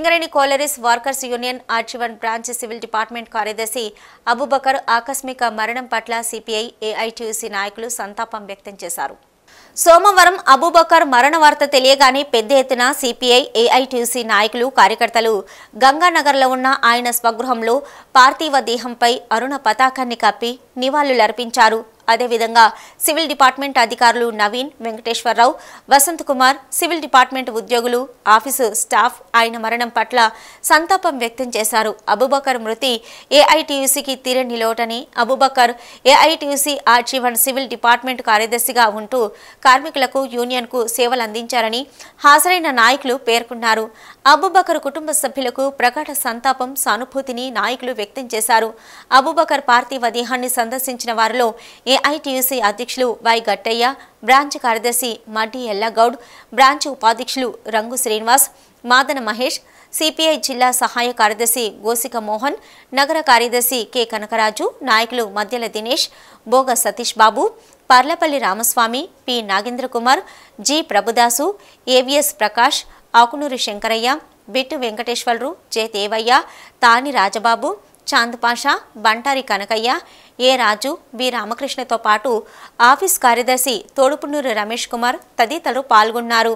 Singareni collieries workers union RG one branch civil department కార్యదర్శి అబుబకర్ ఆకస్మిక మరణం పట్ల సిపిఐ ఏఐటీయూసీ నాయకులు సంతాపం వ్యక్తం చేశారు సోమవారం అబూబకర్ మరణ వార్త తెలియగానే పెద్ద ఎత్తున సిపిఐ ఏఐటీయూసీ నాయకులు కార్యకర్తలు గంగానగర్లో ఉన్న ఆయన స్వగృహంలో పార్థివ దేహంపై అరుణ పతాకాన్ని కప్పి నివాళులర్పించారు అదేవిధంగా సివిల్ డిపార్ట్మెంట్ అధికారులు నవీన్ వెంకటేశ్వరరావు వసంత్ కుమార్ సివిల్ డిపార్ట్మెంట్ ఉద్యోగులు ఆఫీసు స్టాఫ్ ఆయన మరణం పట్ల సంతాపం వ్యక్తం చేశారు అబుబకర్ మృతి ఏఐటీయూసీకి తీరని లోటని Abubakar AITUC RG one civil department కార్యదర్శిగా ఉంటూ కార్మికులకు యూనియన్కు అందించారని హాజరైన నాయకులు పేర్కొన్నారు అబుబకర్ కుటుంబ సభ్యులకు ప్రకట సంతాపం సానుభూతిని నాయకులు వ్యక్తం చేశారు అబుబకర్ పార్థివ దేహాన్ని సందర్శించిన వారిలో ఏ ఏఐటీయూసీ అధ్యక్షులు వై గట్టయ్య బ్రాంచ్ కార్యదర్శి మడ్డి ఎల్లగౌడ్ బ్రాంచ్ ఉపాధ్యక్షులు రంగు శ్రీనివాస్ మాదన మహేష్ సిపిఐ జిల్లా సహాయ కార్యదర్శి గోసిక మోహన్ నగర కార్యదర్శి కె కనకరాజు నాయకులు Madhyala Dinesh Boga Satish Babu Parlapalli Ramaswamy P Nagendra Kumar G Prabhudasu AVS Prakash Akunuri Shankaraiah Bittu Venkateswarlu J Devaiah Tani Rajababu Chand Pasha Bantari Kanakaiah A Raju B రామకృష్ణతో పాటు ఆఫీస్ కార్యదర్శి తోడుపునూరు రమేష్ కుమార్ తదితరులు పాల్గొన్నారు